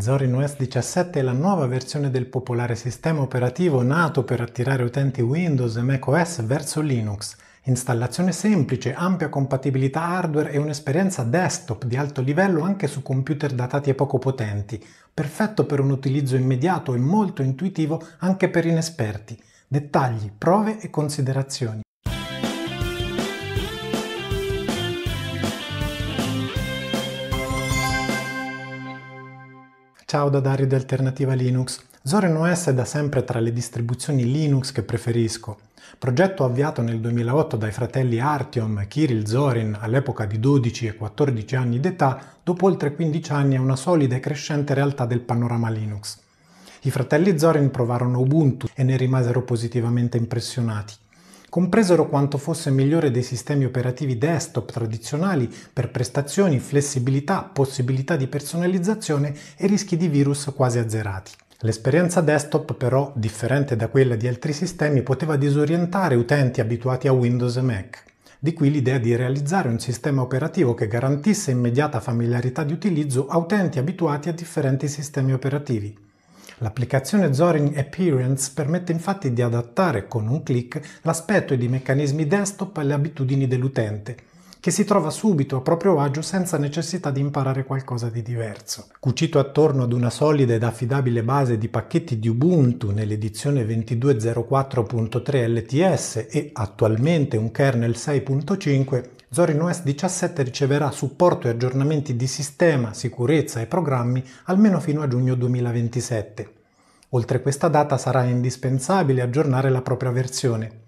Zorin OS 17 è la nuova versione del popolare sistema operativo nato per attirare utenti Windows e macOS verso Linux. Installazione semplice, ampia compatibilità hardware e un'esperienza desktop di alto livello anche su computer datati e poco potenti, perfetto per un utilizzo immediato e molto intuitivo anche per inesperti. Dettagli, prove e considerazioni. Ciao da Dario di Alternativa Linux. Zorin OS è da sempre tra le distribuzioni Linux che preferisco. Progetto avviato nel 2008 dai fratelli Artyom e Kirill Zorin all'epoca di 12 e 14 anni d'età, dopo oltre 15 anni è una solida e crescente realtà del panorama Linux. I fratelli Zorin provarono Ubuntu e ne rimasero positivamente impressionati compresero quanto fosse migliore dei sistemi operativi desktop tradizionali per prestazioni, flessibilità, possibilità di personalizzazione e rischi di virus quasi azzerati. L'esperienza desktop però, differente da quella di altri sistemi, poteva disorientare utenti abituati a Windows e Mac. Di qui l'idea di realizzare un sistema operativo che garantisse immediata familiarità di utilizzo a utenti abituati a differenti sistemi operativi. L'applicazione Zorin Appearance permette infatti di adattare con un clic l'aspetto ed i meccanismi desktop alle abitudini dell'utente che si trova subito a proprio agio senza necessità di imparare qualcosa di diverso. Cucito attorno ad una solida ed affidabile base di pacchetti di Ubuntu nell'edizione 2204.3 LTS e attualmente un kernel 6.5, Zorin OS 17 riceverà supporto e aggiornamenti di sistema, sicurezza e programmi almeno fino a giugno 2027. Oltre questa data sarà indispensabile aggiornare la propria versione,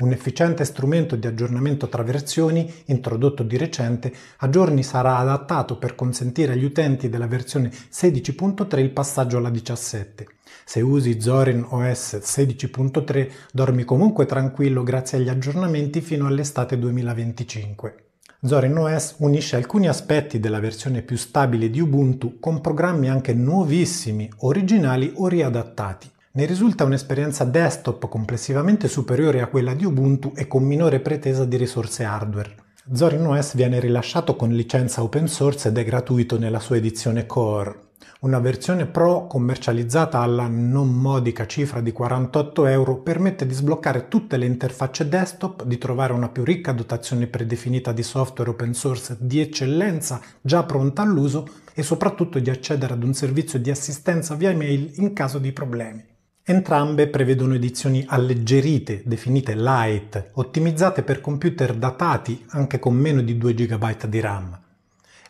un efficiente strumento di aggiornamento tra versioni, introdotto di recente, a giorni sarà adattato per consentire agli utenti della versione 16.3 il passaggio alla 17. Se usi Zorin OS 16.3 dormi comunque tranquillo grazie agli aggiornamenti fino all'estate 2025. Zorin OS unisce alcuni aspetti della versione più stabile di Ubuntu con programmi anche nuovissimi, originali o riadattati. Ne risulta un'esperienza desktop complessivamente superiore a quella di Ubuntu e con minore pretesa di risorse hardware. Zorin OS viene rilasciato con licenza open source ed è gratuito nella sua edizione Core, una versione Pro commercializzata alla non modica cifra di 48 euro permette di sbloccare tutte le interfacce desktop, di trovare una più ricca dotazione predefinita di software open source di eccellenza già pronta all'uso e soprattutto di accedere ad un servizio di assistenza via email in caso di problemi. Entrambe prevedono edizioni alleggerite, definite light, ottimizzate per computer datati anche con meno di 2 GB di RAM.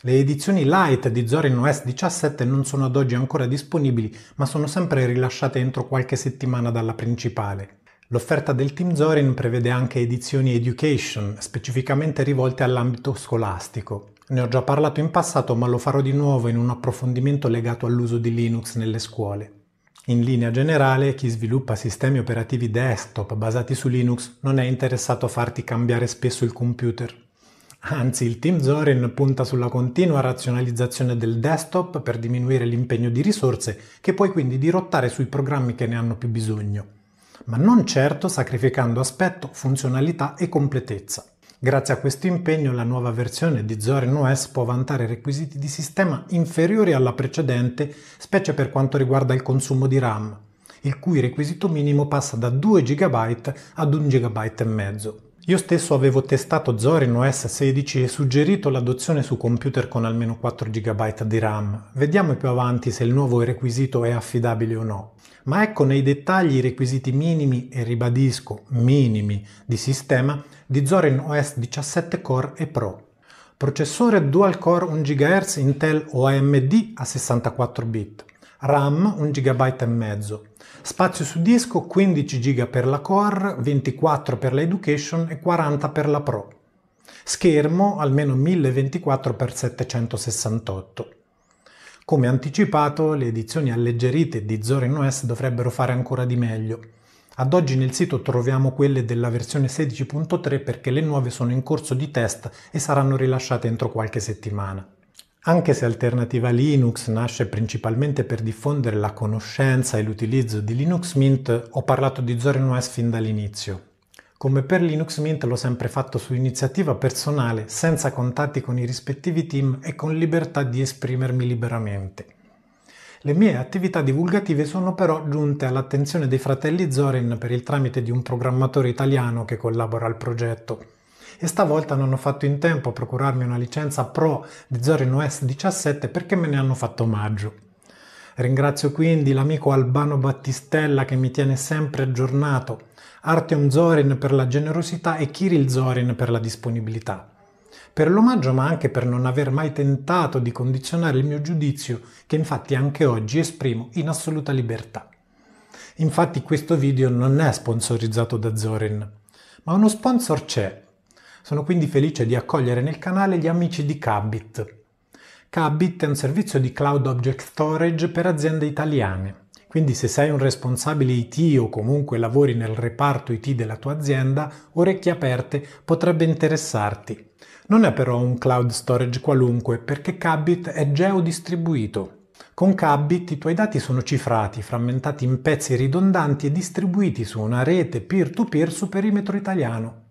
Le edizioni light di Zorin OS 17 non sono ad oggi ancora disponibili, ma sono sempre rilasciate entro qualche settimana dalla principale. L'offerta del team Zorin prevede anche edizioni education, specificamente rivolte all'ambito scolastico. Ne ho già parlato in passato, ma lo farò di nuovo in un approfondimento legato all'uso di Linux nelle scuole. In linea generale, chi sviluppa sistemi operativi desktop basati su Linux non è interessato a farti cambiare spesso il computer. Anzi, il team Zorin punta sulla continua razionalizzazione del desktop per diminuire l'impegno di risorse che puoi quindi dirottare sui programmi che ne hanno più bisogno, ma non certo sacrificando aspetto, funzionalità e completezza. Grazie a questo impegno la nuova versione di Zorin OS può vantare requisiti di sistema inferiori alla precedente, specie per quanto riguarda il consumo di RAM, il cui requisito minimo passa da 2 GB ad 1 GB e mezzo. Io stesso avevo testato Zorin OS 16 e suggerito l'adozione su computer con almeno 4 GB di RAM. Vediamo più avanti se il nuovo requisito è affidabile o no ma ecco nei dettagli i requisiti minimi e ribadisco minimi di sistema di Zorin OS 17 Core e Pro. Processore dual core 1 GHz Intel o AMD a 64 bit, RAM 1 GB e mezzo, spazio su disco 15 GB per la core, 24 per la education e 40 per la pro. Schermo almeno 1024x768 come anticipato, le edizioni alleggerite di Zorin OS dovrebbero fare ancora di meglio. Ad oggi nel sito troviamo quelle della versione 16.3 perché le nuove sono in corso di test e saranno rilasciate entro qualche settimana. Anche se Alternativa Linux nasce principalmente per diffondere la conoscenza e l'utilizzo di Linux Mint, ho parlato di Zorin OS fin dall'inizio. Come per Linux Mint l'ho sempre fatto su iniziativa personale, senza contatti con i rispettivi team e con libertà di esprimermi liberamente. Le mie attività divulgative sono però giunte all'attenzione dei fratelli Zorin per il tramite di un programmatore italiano che collabora al progetto. E stavolta non ho fatto in tempo a procurarmi una licenza pro di Zorin OS 17 perché me ne hanno fatto omaggio. Ringrazio quindi l'amico Albano Battistella che mi tiene sempre aggiornato Artem Zorin per la generosità e Kirill Zorin per la disponibilità. Per l'omaggio ma anche per non aver mai tentato di condizionare il mio giudizio che infatti anche oggi esprimo in assoluta libertà. Infatti questo video non è sponsorizzato da Zorin, ma uno sponsor c'è. Sono quindi felice di accogliere nel canale gli amici di Cabit. Cabit è un servizio di cloud object storage per aziende italiane quindi se sei un responsabile IT o comunque lavori nel reparto IT della tua azienda, orecchie aperte potrebbe interessarti. Non è però un cloud storage qualunque perché Cabit è geodistribuito. Con Cabit i tuoi dati sono cifrati, frammentati in pezzi ridondanti e distribuiti su una rete peer-to-peer su perimetro italiano.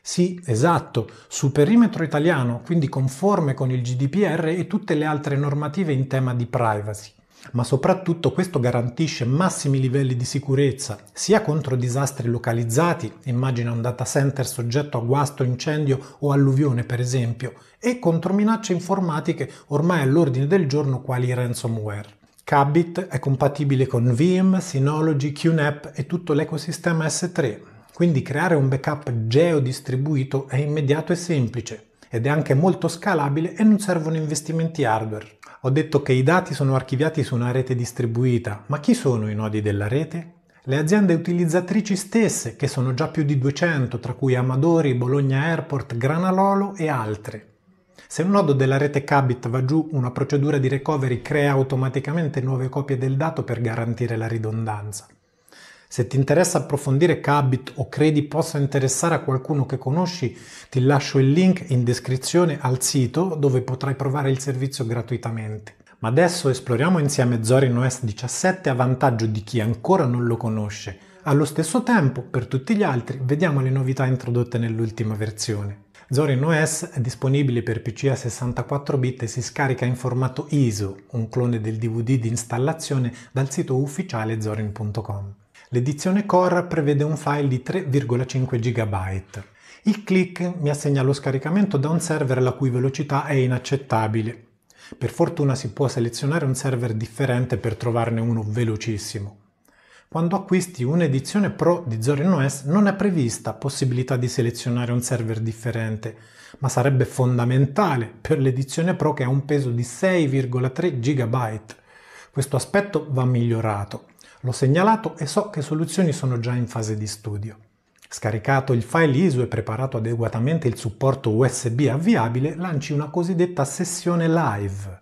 Sì, esatto, su perimetro italiano, quindi conforme con il GDPR e tutte le altre normative in tema di privacy ma soprattutto questo garantisce massimi livelli di sicurezza sia contro disastri localizzati, immagina un data center soggetto a guasto, incendio o alluvione per esempio, e contro minacce informatiche ormai all'ordine del giorno quali ransomware. Kabit è compatibile con VM, Synology, QNAP e tutto l'ecosistema S3, quindi creare un backup geodistribuito è immediato e semplice ed è anche molto scalabile e non servono investimenti hardware. Ho detto che i dati sono archiviati su una rete distribuita, ma chi sono i nodi della rete? Le aziende utilizzatrici stesse, che sono già più di 200, tra cui Amadori, Bologna Airport, Granalolo e altre. Se un nodo della rete Cabit va giù, una procedura di recovery crea automaticamente nuove copie del dato per garantire la ridondanza. Se ti interessa approfondire Cabit o credi possa interessare a qualcuno che conosci, ti lascio il link in descrizione al sito dove potrai provare il servizio gratuitamente. Ma adesso esploriamo insieme Zorin OS 17 a vantaggio di chi ancora non lo conosce. Allo stesso tempo, per tutti gli altri, vediamo le novità introdotte nell'ultima versione. Zorin OS è disponibile per PC a 64 bit e si scarica in formato ISO, un clone del DVD di installazione, dal sito ufficiale zorin.com. L'edizione Core prevede un file di 3,5 GB. Il click mi assegna lo scaricamento da un server la cui velocità è inaccettabile. Per fortuna si può selezionare un server differente per trovarne uno velocissimo. Quando acquisti un'edizione Pro di Zorin OS non è prevista possibilità di selezionare un server differente, ma sarebbe fondamentale per l'edizione Pro che ha un peso di 6,3 GB. Questo aspetto va migliorato. L'ho segnalato e so che soluzioni sono già in fase di studio. Scaricato il file ISO e preparato adeguatamente il supporto USB avviabile, lanci una cosiddetta sessione live.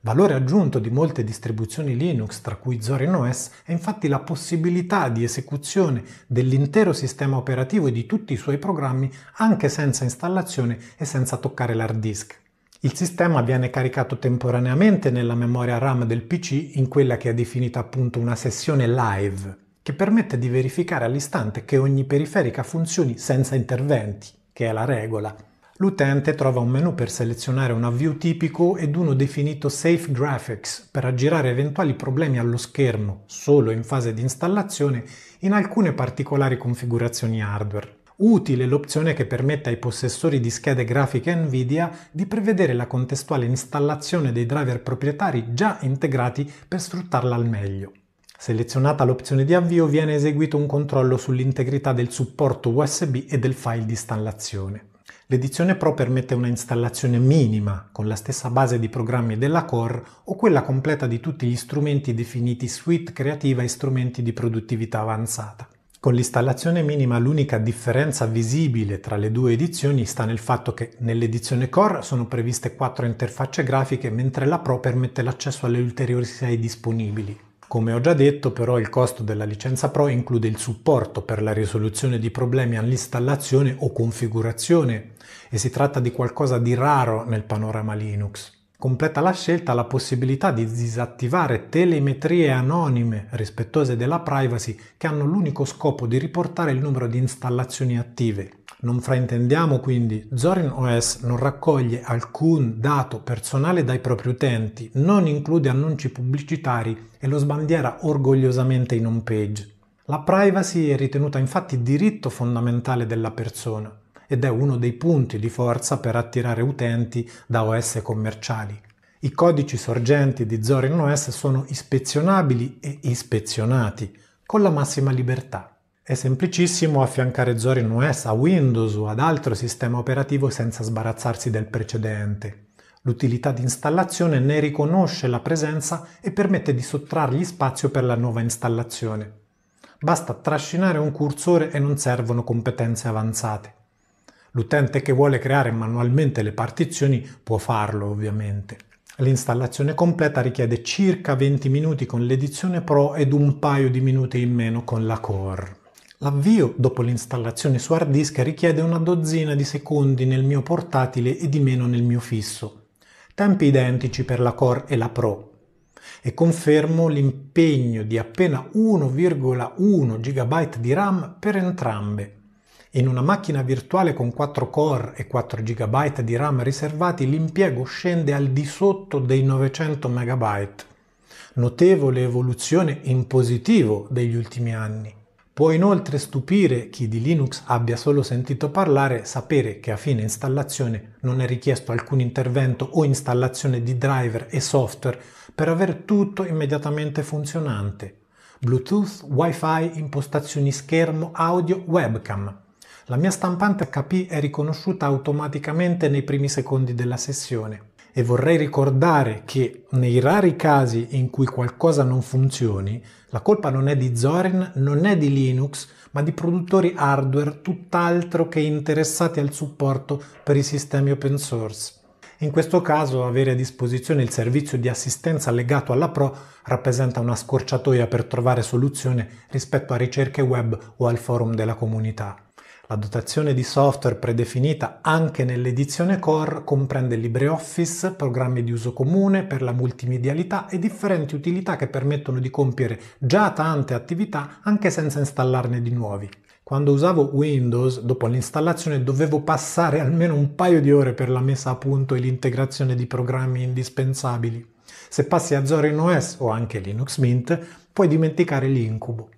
Valore aggiunto di molte distribuzioni Linux, tra cui Zorin OS, è infatti la possibilità di esecuzione dell'intero sistema operativo e di tutti i suoi programmi anche senza installazione e senza toccare l'hard disk. Il sistema viene caricato temporaneamente nella memoria RAM del PC in quella che è definita appunto una sessione live, che permette di verificare all'istante che ogni periferica funzioni senza interventi, che è la regola. L'utente trova un menu per selezionare un avvio tipico ed uno definito Safe Graphics per aggirare eventuali problemi allo schermo, solo in fase di installazione, in alcune particolari configurazioni hardware utile l'opzione che permette ai possessori di schede grafiche Nvidia di prevedere la contestuale installazione dei driver proprietari già integrati per sfruttarla al meglio. Selezionata l'opzione di avvio viene eseguito un controllo sull'integrità del supporto USB e del file di installazione. L'edizione Pro permette una installazione minima con la stessa base di programmi della Core o quella completa di tutti gli strumenti definiti suite creativa e strumenti di produttività avanzata. Con l'installazione minima l'unica differenza visibile tra le due edizioni sta nel fatto che nell'edizione Core sono previste quattro interfacce grafiche mentre la Pro permette l'accesso alle ulteriori 6 disponibili. Come ho già detto però il costo della licenza Pro include il supporto per la risoluzione di problemi all'installazione o configurazione e si tratta di qualcosa di raro nel panorama Linux. Completa la scelta la possibilità di disattivare telemetrie anonime rispettose della privacy che hanno l'unico scopo di riportare il numero di installazioni attive. Non fraintendiamo quindi, Zorin OS non raccoglie alcun dato personale dai propri utenti, non include annunci pubblicitari e lo sbandiera orgogliosamente in home page. La privacy è ritenuta infatti diritto fondamentale della persona ed è uno dei punti di forza per attirare utenti da OS commerciali. I codici sorgenti di Zorin OS sono ispezionabili e ispezionati con la massima libertà. È semplicissimo affiancare Zorin OS a Windows o ad altro sistema operativo senza sbarazzarsi del precedente. L'utilità di installazione ne riconosce la presenza e permette di sottrargli spazio per la nuova installazione. Basta trascinare un cursore e non servono competenze avanzate. L'utente che vuole creare manualmente le partizioni può farlo ovviamente. L'installazione completa richiede circa 20 minuti con l'edizione Pro ed un paio di minuti in meno con la Core. L'avvio dopo l'installazione su hard disk richiede una dozzina di secondi nel mio portatile e di meno nel mio fisso. Tempi identici per la Core e la Pro. E confermo l'impegno di appena 1,1 GB di RAM per entrambe in una macchina virtuale con 4 core e 4 GB di RAM riservati l'impiego scende al di sotto dei 900 MB. Notevole evoluzione in positivo degli ultimi anni. Può inoltre stupire chi di Linux abbia solo sentito parlare sapere che a fine installazione non è richiesto alcun intervento o installazione di driver e software per avere tutto immediatamente funzionante. Bluetooth, Wi-Fi, impostazioni schermo, audio, webcam. La mia stampante HP è riconosciuta automaticamente nei primi secondi della sessione e vorrei ricordare che nei rari casi in cui qualcosa non funzioni, la colpa non è di Zorin, non è di Linux, ma di produttori hardware tutt'altro che interessati al supporto per i sistemi open source. In questo caso avere a disposizione il servizio di assistenza legato alla Pro rappresenta una scorciatoia per trovare soluzione rispetto a ricerche web o al forum della comunità. La dotazione di software predefinita anche nell'edizione core comprende LibreOffice, programmi di uso comune per la multimedialità e differenti utilità che permettono di compiere già tante attività anche senza installarne di nuovi. Quando usavo Windows, dopo l'installazione dovevo passare almeno un paio di ore per la messa a punto e l'integrazione di programmi indispensabili. Se passi a Zorin OS o anche Linux Mint, puoi dimenticare l'incubo.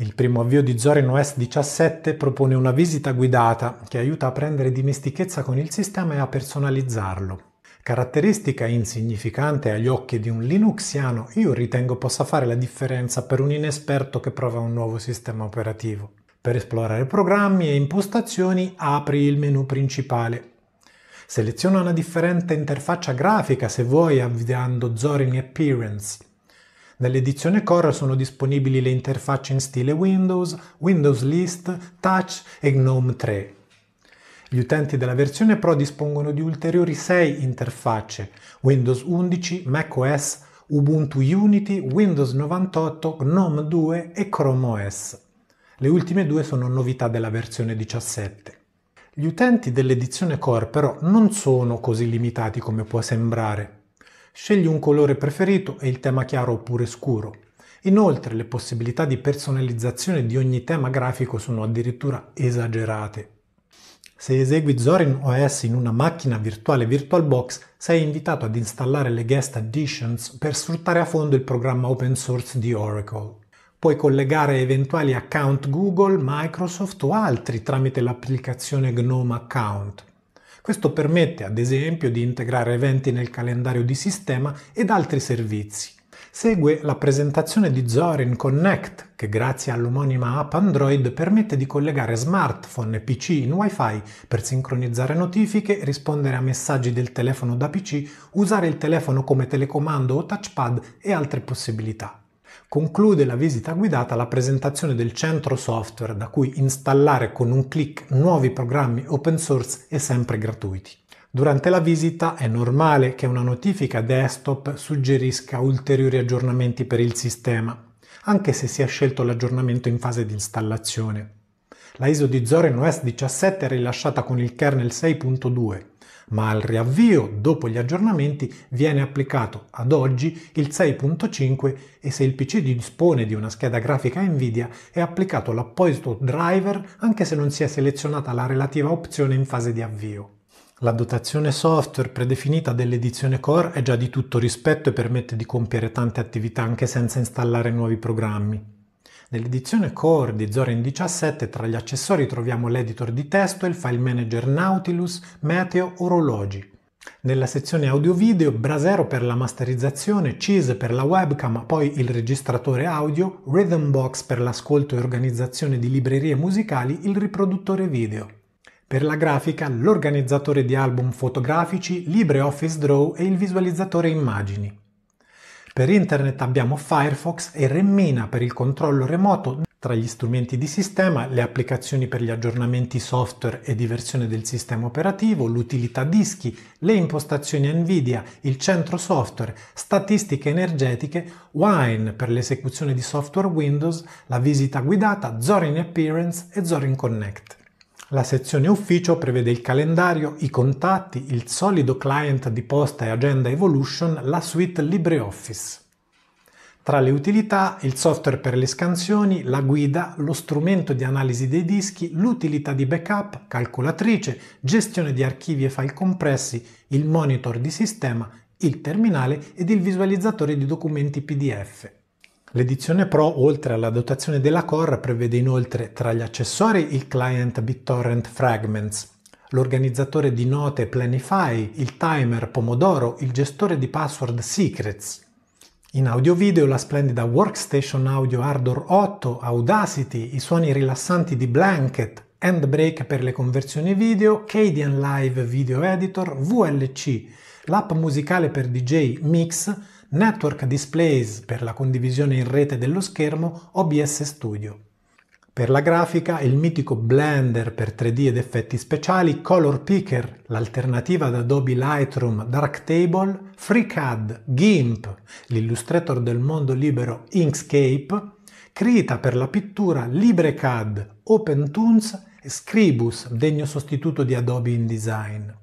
Il primo avvio di Zorin OS 17 propone una visita guidata che aiuta a prendere dimestichezza con il sistema e a personalizzarlo. Caratteristica insignificante agli occhi di un Linuxiano, io ritengo possa fare la differenza per un inesperto che prova un nuovo sistema operativo. Per esplorare programmi e impostazioni apri il menu principale. Seleziona una differente interfaccia grafica se vuoi avviando Zorin Appearance. Nell'edizione Core sono disponibili le interfacce in stile Windows, Windows List, Touch e GNOME 3. Gli utenti della versione Pro dispongono di ulteriori 6 interfacce Windows 11, macOS, Ubuntu Unity, Windows 98, GNOME 2 e Chrome OS. Le ultime due sono novità della versione 17. Gli utenti dell'edizione Core però non sono così limitati come può sembrare. Scegli un colore preferito e il tema chiaro oppure scuro. Inoltre le possibilità di personalizzazione di ogni tema grafico sono addirittura esagerate. Se esegui Zorin OS in una macchina virtuale VirtualBox, sei invitato ad installare le guest additions per sfruttare a fondo il programma open source di Oracle. Puoi collegare eventuali account Google, Microsoft o altri tramite l'applicazione Gnome Account. Questo permette ad esempio di integrare eventi nel calendario di sistema ed altri servizi. Segue la presentazione di Zorin Connect, che grazie all'omonima app Android permette di collegare smartphone e PC in Wi-Fi per sincronizzare notifiche, rispondere a messaggi del telefono da PC, usare il telefono come telecomando o touchpad e altre possibilità conclude la visita guidata la presentazione del centro software da cui installare con un clic nuovi programmi open source e sempre gratuiti. Durante la visita è normale che una notifica desktop suggerisca ulteriori aggiornamenti per il sistema, anche se si è scelto l'aggiornamento in fase di installazione. La ISO di Zorin OS 17 è rilasciata con il kernel 6.2 ma al riavvio dopo gli aggiornamenti viene applicato ad oggi il 6.5 e se il PC dispone di una scheda grafica Nvidia è applicato l'apposito driver anche se non si è selezionata la relativa opzione in fase di avvio. La dotazione software predefinita dell'edizione core è già di tutto rispetto e permette di compiere tante attività anche senza installare nuovi programmi. Nell'edizione core di Zorin 17 tra gli accessori troviamo l'editor di testo, il file manager Nautilus, Meteo, orologi. Nella sezione audio-video, Brasero per la masterizzazione, Cheese per la webcam, poi il registratore audio, Rhythmbox per l'ascolto e organizzazione di librerie musicali, il riproduttore video. Per la grafica, l'organizzatore di album fotografici, LibreOffice Draw e il visualizzatore immagini. Per internet abbiamo Firefox e Remmina per il controllo remoto tra gli strumenti di sistema, le applicazioni per gli aggiornamenti software e di versione del sistema operativo, l'utilità dischi, le impostazioni Nvidia, il centro software, statistiche energetiche, Wine per l'esecuzione di software Windows, la visita guidata, Zorin Appearance e Zorin Connect. La sezione ufficio prevede il calendario, i contatti, il solido client di posta e agenda Evolution, la suite LibreOffice. Tra le utilità, il software per le scansioni, la guida, lo strumento di analisi dei dischi, l'utilità di backup, calcolatrice, gestione di archivi e file compressi, il monitor di sistema, il terminale ed il visualizzatore di documenti PDF. L'edizione Pro, oltre alla dotazione della core, prevede inoltre tra gli accessori il client BitTorrent Fragments, l'organizzatore di note Planify, il timer Pomodoro, il gestore di password Secrets. In audio video la splendida workstation audio Ardor 8, Audacity, i suoni rilassanti di Blanket, Handbrake per le conversioni video, Cadian Live Video Editor, VLC, l'app musicale per DJ Mix, Network Displays per la condivisione in rete dello schermo OBS Studio. Per la grafica il mitico Blender per 3D ed effetti speciali, Color Picker, l'alternativa ad Adobe Lightroom Darktable, FreeCAD, GIMP, l'illustrator del mondo libero Inkscape, Krita per la pittura, LibreCAD, OpenTunes e Scribus, degno sostituto di Adobe InDesign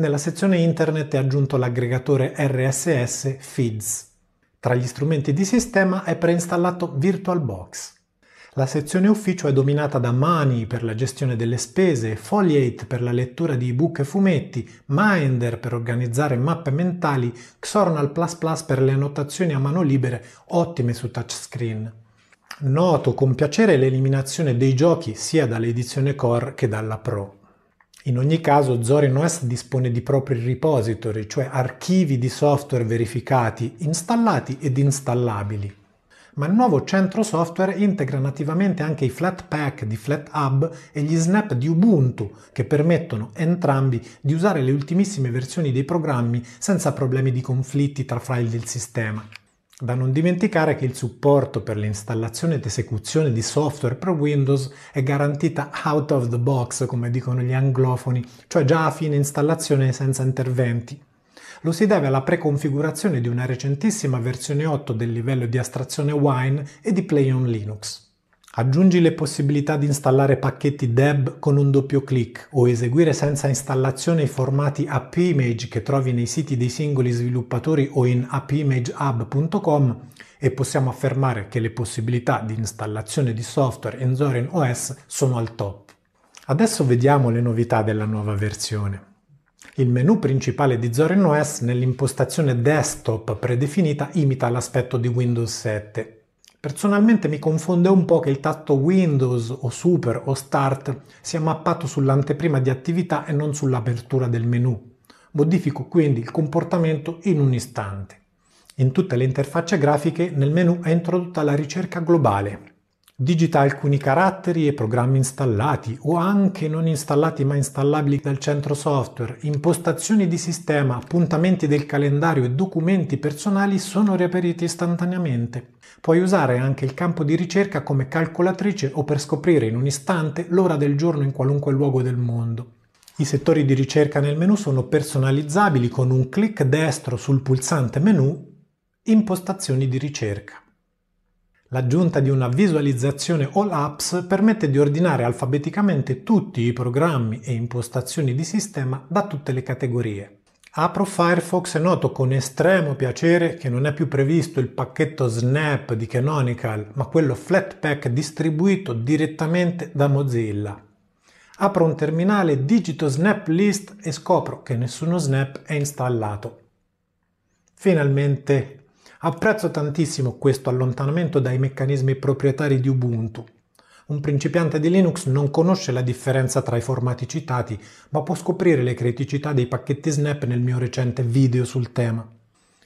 nella sezione internet è aggiunto l'aggregatore RSS Feeds. Tra gli strumenti di sistema è preinstallato VirtualBox. La sezione ufficio è dominata da Money per la gestione delle spese, Foliate per la lettura di ebook e fumetti, Minder per organizzare mappe mentali, Xornal++ per le annotazioni a mano libere, ottime su touchscreen. Noto con piacere l'eliminazione dei giochi sia dall'edizione Core che dalla Pro. In ogni caso Zorin OS dispone di propri repository, cioè archivi di software verificati, installati ed installabili. Ma il nuovo centro software integra nativamente anche i Flatpak di FlatHub e gli snap di Ubuntu, che permettono entrambi di usare le ultimissime versioni dei programmi senza problemi di conflitti tra file del sistema. Da non dimenticare che il supporto per l'installazione ed esecuzione di software per Windows è garantita out of the box, come dicono gli anglofoni, cioè già a fine installazione senza interventi. Lo si deve alla preconfigurazione di una recentissima versione 8 del livello di astrazione Wine e di Play on Linux. Aggiungi le possibilità di installare pacchetti DEB con un doppio clic o eseguire senza installazione i formati image che trovi nei siti dei singoli sviluppatori o in appimagehub.com e possiamo affermare che le possibilità di installazione di software in Zorin OS sono al top. Adesso vediamo le novità della nuova versione. Il menu principale di Zorin OS nell'impostazione desktop predefinita imita l'aspetto di Windows 7 Personalmente mi confonde un po' che il tasto Windows o Super o Start sia mappato sull'anteprima di attività e non sull'apertura del menu. Modifico quindi il comportamento in un istante. In tutte le interfacce grafiche nel menu è introdotta la ricerca globale, digita alcuni caratteri e programmi installati o anche non installati ma installabili dal centro software, impostazioni di sistema, appuntamenti del calendario e documenti personali sono reperiti istantaneamente. Puoi usare anche il campo di ricerca come calcolatrice o per scoprire in un istante l'ora del giorno in qualunque luogo del mondo. I settori di ricerca nel menu sono personalizzabili con un clic destro sul pulsante menu Impostazioni di ricerca. L'aggiunta di una visualizzazione All Apps permette di ordinare alfabeticamente tutti i programmi e impostazioni di sistema da tutte le categorie. Apro Firefox e noto con estremo piacere che non è più previsto il pacchetto Snap di Canonical, ma quello Flatpak distribuito direttamente da Mozilla. Apro un terminale, digito Snap List e scopro che nessuno Snap è installato. Finalmente Apprezzo tantissimo questo allontanamento dai meccanismi proprietari di Ubuntu. Un principiante di Linux non conosce la differenza tra i formati citati, ma può scoprire le criticità dei pacchetti Snap nel mio recente video sul tema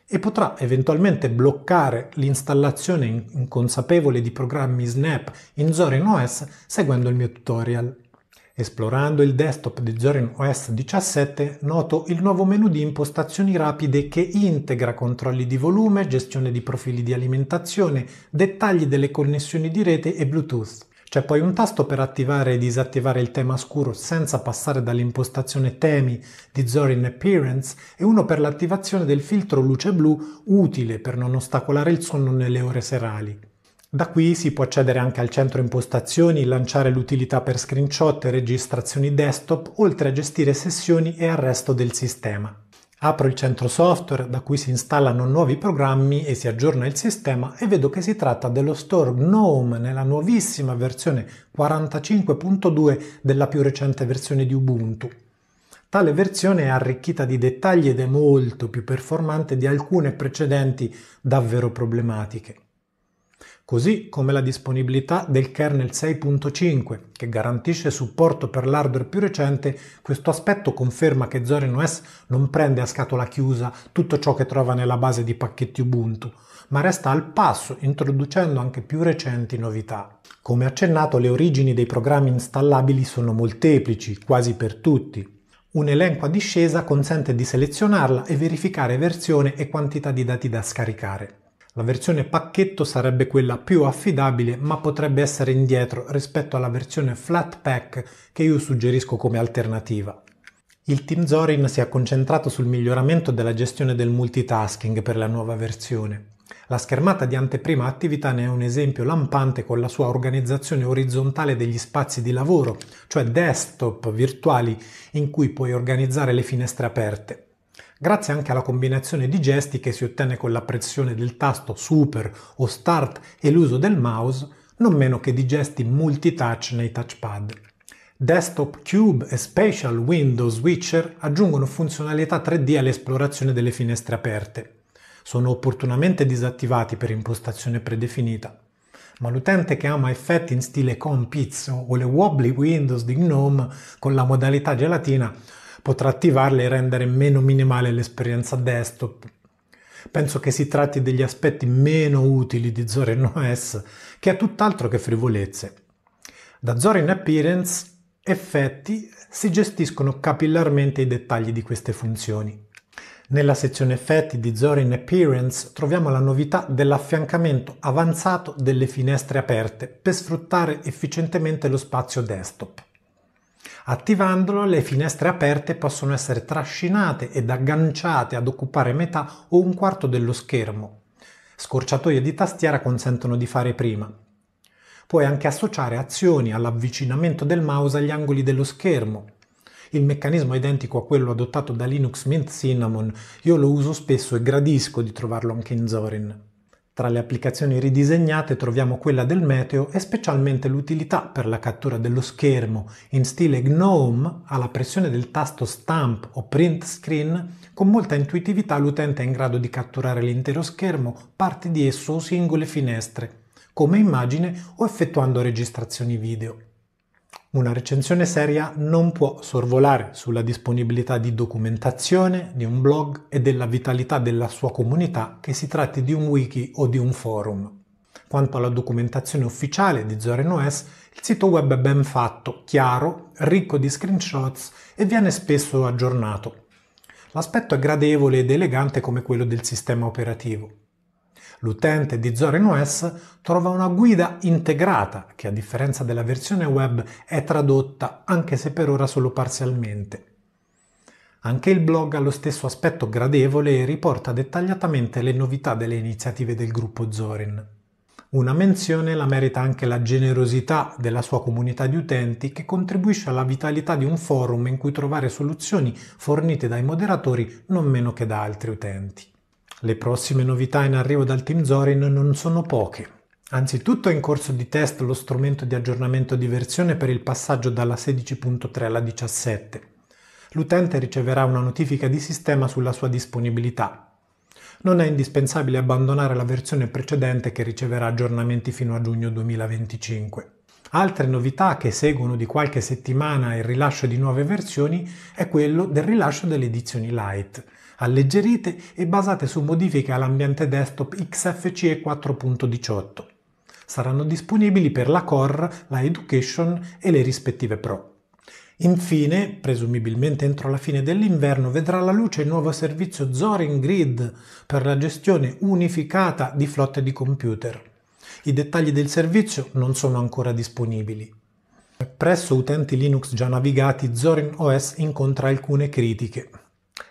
e potrà eventualmente bloccare l'installazione inconsapevole di programmi Snap in Zorin OS seguendo il mio tutorial. Esplorando il desktop di Zorin OS 17 noto il nuovo menu di impostazioni rapide che integra controlli di volume, gestione di profili di alimentazione, dettagli delle connessioni di rete e Bluetooth. C'è poi un tasto per attivare e disattivare il tema scuro senza passare dall'impostazione temi di Zorin Appearance e uno per l'attivazione del filtro luce blu utile per non ostacolare il sonno nelle ore serali. Da qui si può accedere anche al centro impostazioni, lanciare l'utilità per screenshot e registrazioni desktop, oltre a gestire sessioni e arresto del sistema. Apro il centro software da cui si installano nuovi programmi e si aggiorna il sistema e vedo che si tratta dello store GNOME nella nuovissima versione 45.2 della più recente versione di Ubuntu. Tale versione è arricchita di dettagli ed è molto più performante di alcune precedenti davvero problematiche così come la disponibilità del kernel 6.5 che garantisce supporto per l'hardware più recente, questo aspetto conferma che Zorin OS non prende a scatola chiusa tutto ciò che trova nella base di pacchetti Ubuntu, ma resta al passo introducendo anche più recenti novità. Come accennato, le origini dei programmi installabili sono molteplici, quasi per tutti, un elenco a discesa consente di selezionarla e verificare versione e quantità di dati da scaricare. La versione pacchetto sarebbe quella più affidabile ma potrebbe essere indietro rispetto alla versione flat pack che io suggerisco come alternativa. Il team Zorin si è concentrato sul miglioramento della gestione del multitasking per la nuova versione. La schermata di anteprima attività ne è un esempio lampante con la sua organizzazione orizzontale degli spazi di lavoro, cioè desktop virtuali in cui puoi organizzare le finestre aperte grazie anche alla combinazione di gesti che si ottenne con la pressione del tasto Super o Start e l'uso del mouse, non meno che di gesti multitouch nei touchpad. Desktop Cube e Special Window Switcher aggiungono funzionalità 3D all'esplorazione delle finestre aperte. Sono opportunamente disattivati per impostazione predefinita ma l'utente che ama effetti in stile con o le wobbly windows di GNOME con la modalità gelatina potrà attivarle e rendere meno minimale l'esperienza desktop. Penso che si tratti degli aspetti meno utili di Zorin OS, che ha tutt'altro che frivolezze. Da Zorin Appearance Effetti si gestiscono capillarmente i dettagli di queste funzioni. Nella sezione effetti di Zorin Appearance troviamo la novità dell'affiancamento avanzato delle finestre aperte per sfruttare efficientemente lo spazio desktop. Attivandolo le finestre aperte possono essere trascinate ed agganciate ad occupare metà o un quarto dello schermo. Scorciatoie di tastiera consentono di fare prima. Puoi anche associare azioni all'avvicinamento del mouse agli angoli dello schermo. Il meccanismo è identico a quello adottato da Linux Mint Cinnamon, io lo uso spesso e gradisco di trovarlo anche in Zorin. Tra le applicazioni ridisegnate troviamo quella del meteo e specialmente l'utilità per la cattura dello schermo in stile GNOME alla pressione del tasto Stamp o Print Screen, con molta intuitività l'utente è in grado di catturare l'intero schermo, parti di esso o singole finestre, come immagine o effettuando registrazioni video. Una recensione seria non può sorvolare sulla disponibilità di documentazione, di un blog e della vitalità della sua comunità che si tratti di un wiki o di un forum. Quanto alla documentazione ufficiale di Zorin OS, il sito web è ben fatto, chiaro, ricco di screenshots e viene spesso aggiornato. L'aspetto è gradevole ed elegante come quello del sistema operativo. L'utente di Zorin OS trova una guida integrata che a differenza della versione web è tradotta anche se per ora solo parzialmente. Anche il blog ha lo stesso aspetto gradevole e riporta dettagliatamente le novità delle iniziative del gruppo Zorin. Una menzione la merita anche la generosità della sua comunità di utenti che contribuisce alla vitalità di un forum in cui trovare soluzioni fornite dai moderatori non meno che da altri utenti. Le prossime novità in arrivo dal team Zorin non sono poche. Anzitutto è in corso di test lo strumento di aggiornamento di versione per il passaggio dalla 16.3 alla 17. L'utente riceverà una notifica di sistema sulla sua disponibilità. Non è indispensabile abbandonare la versione precedente che riceverà aggiornamenti fino a giugno 2025. Altre novità che seguono di qualche settimana il rilascio di nuove versioni è quello del rilascio delle edizioni Lite alleggerite e basate su modifiche all'ambiente desktop XFCE 4.18. Saranno disponibili per la Core, la Education e le rispettive Pro. Infine, presumibilmente entro la fine dell'inverno, vedrà la luce il nuovo servizio Zorin Grid per la gestione unificata di flotte di computer. I dettagli del servizio non sono ancora disponibili. Presso utenti Linux già navigati, Zorin OS incontra alcune critiche.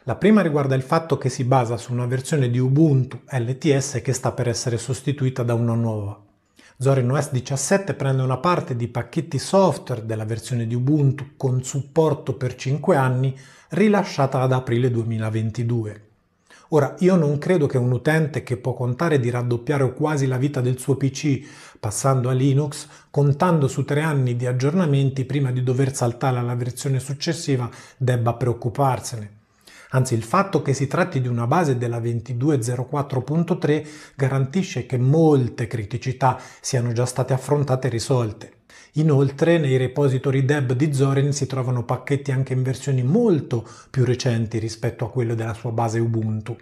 La prima riguarda il fatto che si basa su una versione di Ubuntu LTS che sta per essere sostituita da una nuova. Zorin OS 17 prende una parte di pacchetti software della versione di Ubuntu con supporto per 5 anni rilasciata ad aprile 2022. Ora, io non credo che un utente che può contare di raddoppiare o quasi la vita del suo PC passando a Linux, contando su tre anni di aggiornamenti prima di dover saltare alla versione successiva, debba preoccuparsene. Anzi, il fatto che si tratti di una base della 2204.3 garantisce che molte criticità siano già state affrontate e risolte. Inoltre nei repository deb di Zorin si trovano pacchetti anche in versioni molto più recenti rispetto a quello della sua base Ubuntu.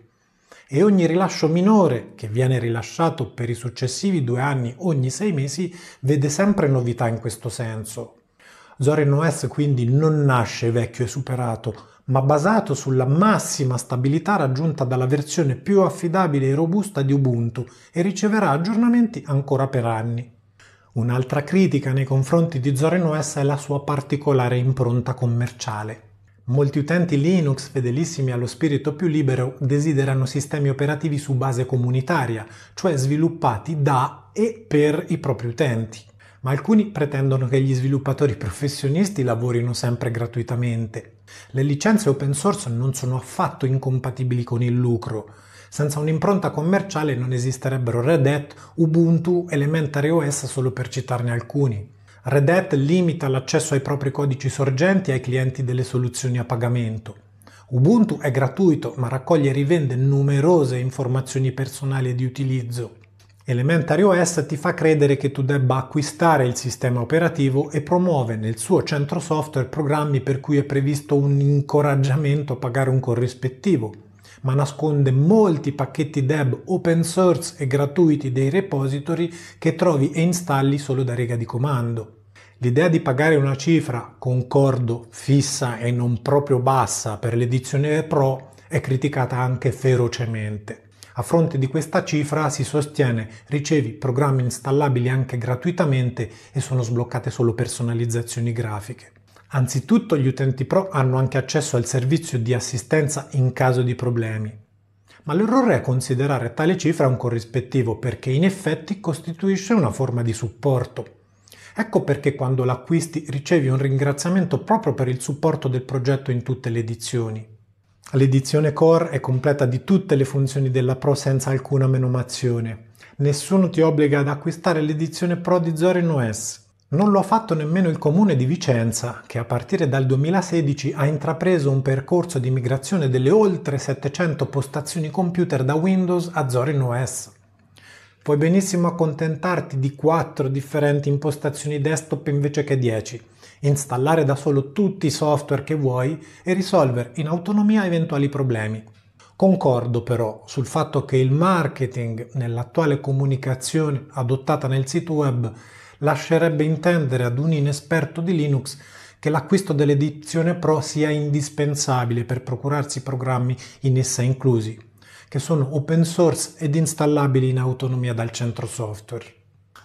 E ogni rilascio minore, che viene rilasciato per i successivi due anni ogni sei mesi, vede sempre novità in questo senso. Zorin OS quindi non nasce vecchio e superato, ma basato sulla massima stabilità raggiunta dalla versione più affidabile e robusta di Ubuntu e riceverà aggiornamenti ancora per anni. Un'altra critica nei confronti di Zorin OS è la sua particolare impronta commerciale. Molti utenti Linux fedelissimi allo spirito più libero desiderano sistemi operativi su base comunitaria, cioè sviluppati da e per i propri utenti ma alcuni pretendono che gli sviluppatori professionisti lavorino sempre gratuitamente. Le licenze open source non sono affatto incompatibili con il lucro. Senza un'impronta commerciale non esisterebbero Red Hat, Ubuntu, Elementary OS solo per citarne alcuni. Red Hat limita l'accesso ai propri codici sorgenti ai clienti delle soluzioni a pagamento. Ubuntu è gratuito ma raccoglie e rivende numerose informazioni personali di utilizzo. Elementary OS ti fa credere che tu debba acquistare il sistema operativo e promuove nel suo centro software programmi per cui è previsto un incoraggiamento a pagare un corrispettivo, ma nasconde molti pacchetti DEB open source e gratuiti dei repository che trovi e installi solo da riga di comando. L'idea di pagare una cifra, concordo, fissa e non proprio bassa per l'edizione Pro è criticata anche ferocemente. A fronte di questa cifra si sostiene ricevi programmi installabili anche gratuitamente e sono sbloccate solo personalizzazioni grafiche. Anzitutto gli utenti pro hanno anche accesso al servizio di assistenza in caso di problemi. Ma l'errore è considerare tale cifra un corrispettivo perché in effetti costituisce una forma di supporto. Ecco perché quando l'acquisti ricevi un ringraziamento proprio per il supporto del progetto in tutte le edizioni. L'edizione core è completa di tutte le funzioni della Pro senza alcuna menomazione. Nessuno ti obbliga ad acquistare l'edizione Pro di Zorin OS. Non lo ha fatto nemmeno il comune di Vicenza, che a partire dal 2016 ha intrapreso un percorso di migrazione delle oltre 700 postazioni computer da Windows a Zorin OS. Puoi benissimo accontentarti di 4 differenti impostazioni desktop invece che 10 installare da solo tutti i software che vuoi e risolvere in autonomia eventuali problemi. Concordo però sul fatto che il marketing nell'attuale comunicazione adottata nel sito web lascerebbe intendere ad un inesperto di Linux che l'acquisto dell'edizione Pro sia indispensabile per procurarsi programmi in essa inclusi, che sono open source ed installabili in autonomia dal centro software.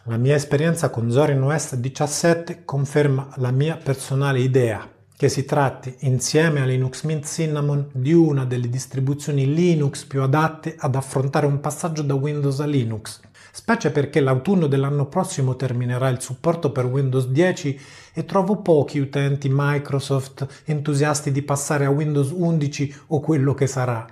La mia esperienza con Zorin OS 17 conferma la mia personale idea che si tratti, insieme a Linux Mint Cinnamon, di una delle distribuzioni Linux più adatte ad affrontare un passaggio da Windows a Linux, specie perché l'autunno dell'anno prossimo terminerà il supporto per Windows 10 e trovo pochi utenti Microsoft entusiasti di passare a Windows 11 o quello che sarà.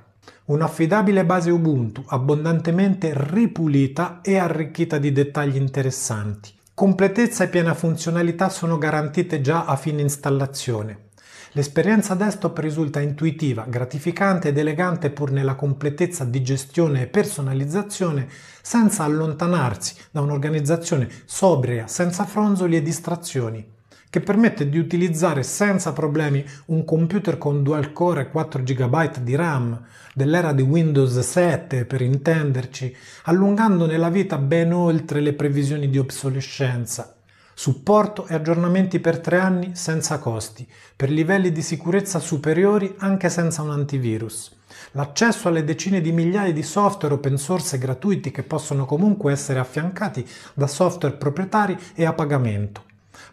Un'affidabile base Ubuntu abbondantemente ripulita e arricchita di dettagli interessanti. Completezza e piena funzionalità sono garantite già a fine installazione. L'esperienza desktop risulta intuitiva, gratificante ed elegante pur nella completezza di gestione e personalizzazione senza allontanarsi da un'organizzazione sobria, senza fronzoli e distrazioni che permette di utilizzare senza problemi un computer con dual core e 4 GB di RAM dell'era di Windows 7 per intenderci, allungandone la vita ben oltre le previsioni di obsolescenza. Supporto e aggiornamenti per tre anni senza costi, per livelli di sicurezza superiori anche senza un antivirus. L'accesso alle decine di migliaia di software open source gratuiti che possono comunque essere affiancati da software proprietari e a pagamento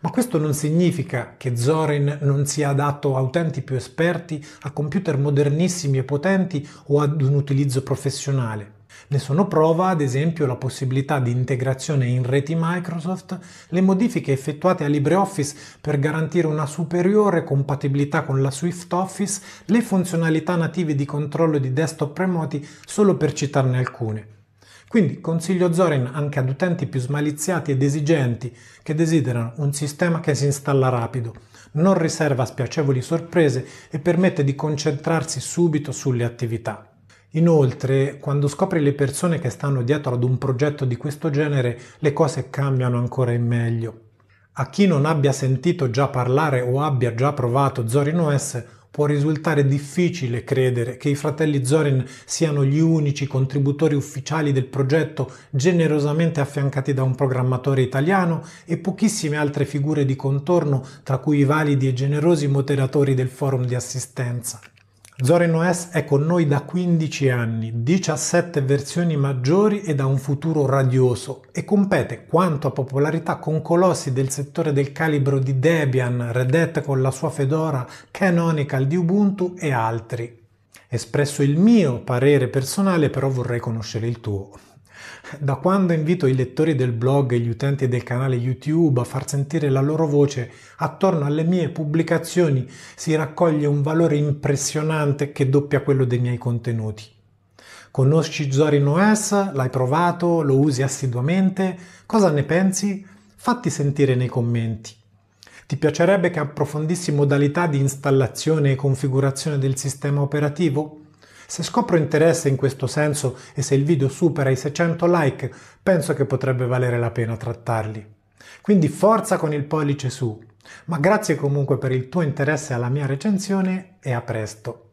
ma questo non significa che Zorin non sia adatto a utenti più esperti, a computer modernissimi e potenti o ad un utilizzo professionale. Ne sono prova, ad esempio, la possibilità di integrazione in reti Microsoft, le modifiche effettuate a LibreOffice per garantire una superiore compatibilità con la SwiftOffice, le funzionalità native di controllo di desktop remoti, solo per citarne alcune. Quindi consiglio Zorin anche ad utenti più smaliziati ed esigenti che desiderano un sistema che si installa rapido, non riserva spiacevoli sorprese e permette di concentrarsi subito sulle attività. Inoltre, quando scopri le persone che stanno dietro ad un progetto di questo genere, le cose cambiano ancora in meglio. A chi non abbia sentito già parlare o abbia già provato Zorin OS, può risultare difficile credere che i fratelli Zorin siano gli unici contributori ufficiali del progetto generosamente affiancati da un programmatore italiano e pochissime altre figure di contorno tra cui i validi e generosi moderatori del forum di assistenza. Zorin OS è con noi da 15 anni, 17 versioni maggiori ed ha un futuro radioso e compete quanto a popolarità con colossi del settore del calibro di Debian, Red Hat con la sua Fedora, Canonical di Ubuntu e altri. Espresso il mio parere personale, però vorrei conoscere il tuo. Da quando invito i lettori del blog e gli utenti del canale YouTube a far sentire la loro voce attorno alle mie pubblicazioni si raccoglie un valore impressionante che doppia quello dei miei contenuti. Conosci Zorin OS? L'hai provato? Lo usi assiduamente? Cosa ne pensi? Fatti sentire nei commenti. Ti piacerebbe che approfondissi modalità di installazione e configurazione del sistema operativo? Se scopro interesse in questo senso e se il video supera i 600 like, penso che potrebbe valere la pena trattarli. Quindi forza con il pollice su, ma grazie comunque per il tuo interesse alla mia recensione e a presto.